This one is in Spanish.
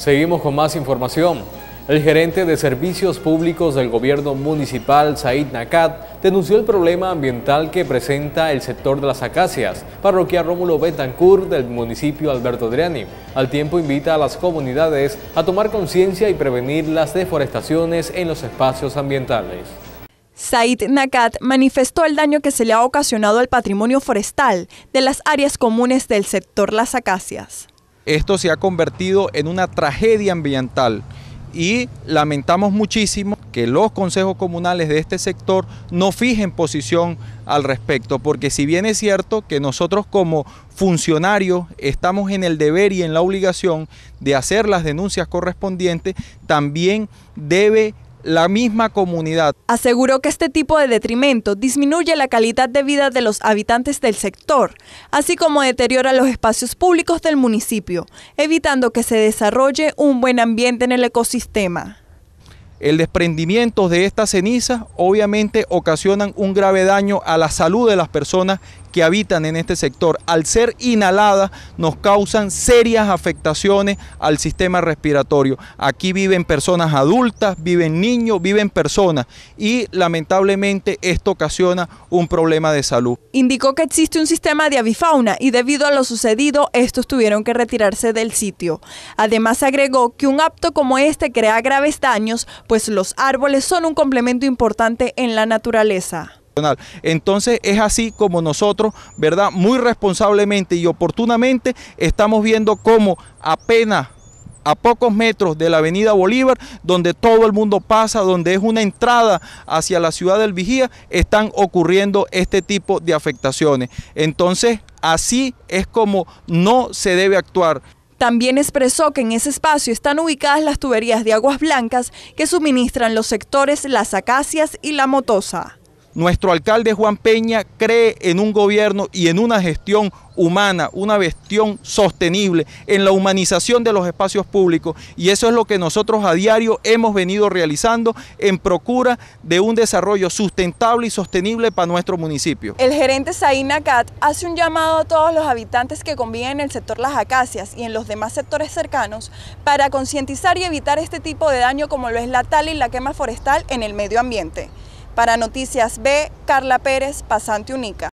Seguimos con más información. El gerente de servicios públicos del gobierno municipal, Said Nakat, denunció el problema ambiental que presenta el sector de las acacias, parroquia Rómulo Betancourt del municipio Alberto Adriani. Al tiempo invita a las comunidades a tomar conciencia y prevenir las deforestaciones en los espacios ambientales. Said Nakat manifestó el daño que se le ha ocasionado al patrimonio forestal de las áreas comunes del sector Las Acacias esto se ha convertido en una tragedia ambiental y lamentamos muchísimo que los consejos comunales de este sector no fijen posición al respecto, porque si bien es cierto que nosotros como funcionarios estamos en el deber y en la obligación de hacer las denuncias correspondientes, también debe la misma comunidad. Aseguró que este tipo de detrimento disminuye la calidad de vida de los habitantes del sector, así como deteriora los espacios públicos del municipio, evitando que se desarrolle un buen ambiente en el ecosistema. El desprendimiento de estas cenizas obviamente ocasionan un grave daño a la salud de las personas que habitan en este sector. Al ser inhaladas nos causan serias afectaciones al sistema respiratorio. Aquí viven personas adultas, viven niños, viven personas y lamentablemente esto ocasiona un problema de salud. Indicó que existe un sistema de avifauna y debido a lo sucedido estos tuvieron que retirarse del sitio. Además agregó que un apto como este crea graves daños pues los árboles son un complemento importante en la naturaleza. Entonces es así como nosotros, ¿verdad? Muy responsablemente y oportunamente estamos viendo cómo apenas a pocos metros de la avenida Bolívar, donde todo el mundo pasa, donde es una entrada hacia la ciudad del Vigía, están ocurriendo este tipo de afectaciones. Entonces, así es como no se debe actuar. También expresó que en ese espacio están ubicadas las tuberías de aguas blancas que suministran los sectores Las Acacias y La Motosa. Nuestro alcalde Juan Peña cree en un gobierno y en una gestión humana, una gestión sostenible, en la humanización de los espacios públicos. Y eso es lo que nosotros a diario hemos venido realizando en procura de un desarrollo sustentable y sostenible para nuestro municipio. El gerente Saina Cat hace un llamado a todos los habitantes que conviven en el sector Las Acacias y en los demás sectores cercanos para concientizar y evitar este tipo de daño como lo es la tala y la quema forestal en el medio ambiente. Para Noticias B, Carla Pérez, Pasante Unica.